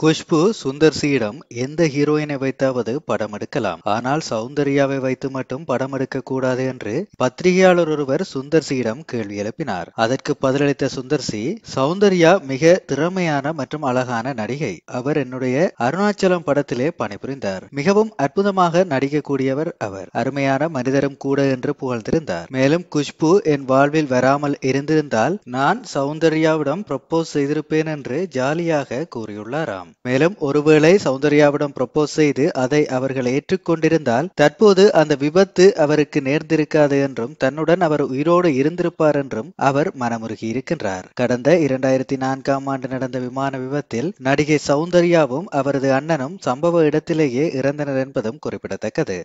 குஷ்பு சுந்தர் சீடம் எந்த ஹீரோயினை வைத்தாவது படம் எடுக்கலாம் ஆனால் சௌந்தர்யாவை வைத்து மட்டும் படம் எடுக்க கூடாது என்று பத்திரிகையாளர் ஒருவர் சுந்தர் சீடம் கேள்வி எழுப்பினார் அதற்கு பதிலளித்த சுந்தர் சி சௌந்தர்யா மிக திறமையான மற்றும் அழகான நடிகை அவர் என்னுடைய அருணாச்சலம் படத்திலே பணிபுரிந்தார் மிகவும் அற்புதமாக நடிக்கக்கூடியவர் அவர் அருமையான மனிதரும் கூட என்று புகழ்ந்திருந்தார் மேலும் குஷ்பு என் வாழ்வில் வராமல் இருந்திருந்தால் நான் சௌந்தர்யாவிடம் ப்ரப்போஸ் செய்திருப்பேன் என்று ஜாலியாக கூறியுள்ளாராம் இருக்கலாம் மேலும் ஒருவேளை சௌந்தர்யாவிடம் ப்ரப்போஸ் செய்து அதை அவர்கள் ஏற்றுக்கொண்டிருந்தால் தற்போது அந்த விபத்து அவருக்கு நேர்ந்திருக்காது என்றும் தன்னுடன் அவர் உயிரோடு இருந்திருப்பார் என்றும் அவர் மனமுருகி இருக்கின்றார் கடந்த இரண்டாயிரத்தி நான்காம் ஆண்டு நடந்த விமான விபத்தில் நடிகை சௌந்தர்யாவும் அவரது அண்ணனும் சம்பவ இடத்திலேயே இறந்தனர் என்பதும் குறிப்பிடத்தக்கது